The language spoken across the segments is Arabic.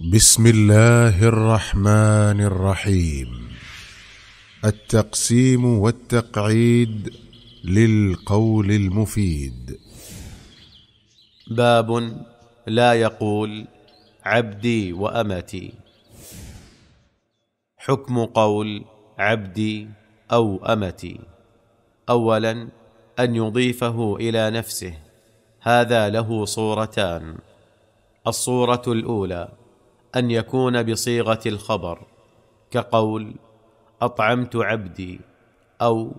بسم الله الرحمن الرحيم التقسيم والتقعيد للقول المفيد باب لا يقول عبدي وامتي حكم قول عبدي او امتي اولا ان يضيفه الى نفسه هذا له صورتان الصوره الاولى ان يكون بصيغه الخبر كقول اطعمت عبدي او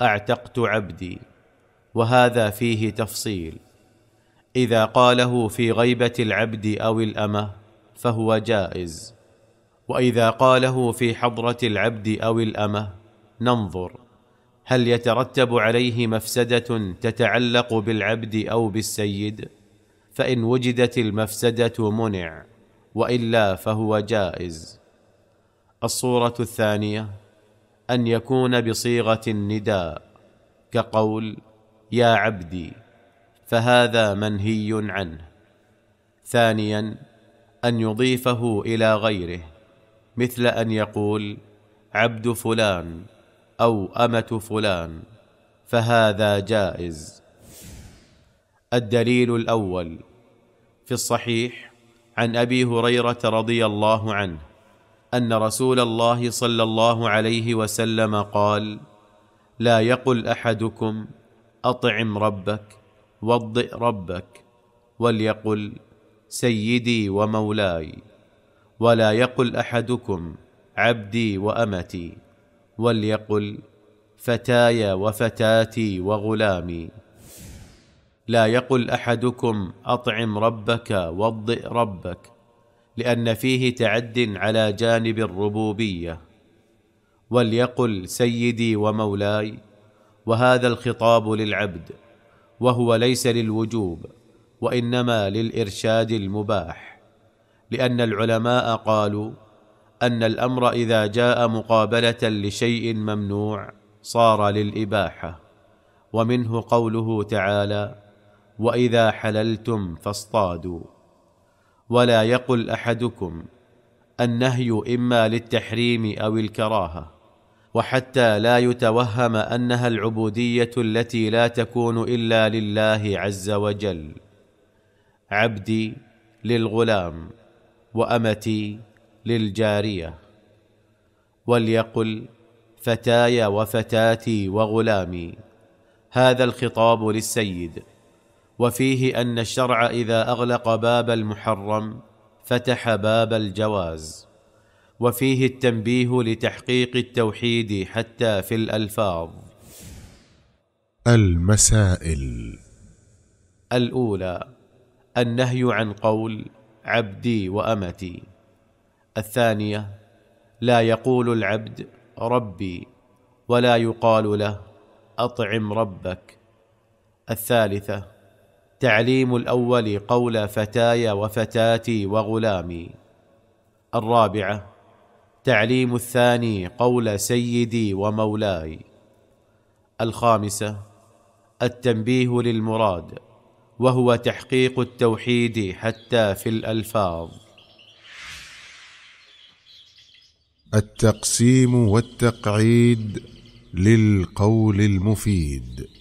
اعتقت عبدي وهذا فيه تفصيل اذا قاله في غيبه العبد او الامه فهو جائز واذا قاله في حضره العبد او الامه ننظر هل يترتب عليه مفسده تتعلق بالعبد او بالسيد فان وجدت المفسده منع والا فهو جائز الصوره الثانيه ان يكون بصيغه النداء كقول يا عبدي فهذا منهي عنه ثانيا ان يضيفه الى غيره مثل ان يقول عبد فلان او امه فلان فهذا جائز الدليل الاول في الصحيح عن ابي هريره رضي الله عنه ان رسول الله صلى الله عليه وسلم قال لا يقل احدكم اطعم ربك وضئ ربك وليقل سيدي ومولاي ولا يقل احدكم عبدي وامتي وليقل فتاي وفتاتي وغلامي لا يقل احدكم اطعم ربك وضئ ربك لان فيه تعد على جانب الربوبيه وليقل سيدي ومولاي وهذا الخطاب للعبد وهو ليس للوجوب وانما للارشاد المباح لان العلماء قالوا ان الامر اذا جاء مقابله لشيء ممنوع صار للاباحه ومنه قوله تعالى واذا حللتم فاصطادوا ولا يقل احدكم النهي اما للتحريم او الكراهه وحتى لا يتوهم انها العبوديه التي لا تكون الا لله عز وجل عبدي للغلام وامتي للجاريه وليقل فتاي وفتاتي وغلامي هذا الخطاب للسيد وفيه ان الشرع اذا اغلق باب المحرم فتح باب الجواز وفيه التنبيه لتحقيق التوحيد حتى في الالفاظ المسائل الاولى النهي عن قول عبدي وامتي الثانيه لا يقول العبد ربي ولا يقال له اطعم ربك الثالثه تعليم الاول قول فتاي وفتاتي وغلامي الرابعه تعليم الثاني قول سيدي ومولاي الخامسه التنبيه للمراد وهو تحقيق التوحيد حتى في الالفاظ التقسيم والتقعيد للقول المفيد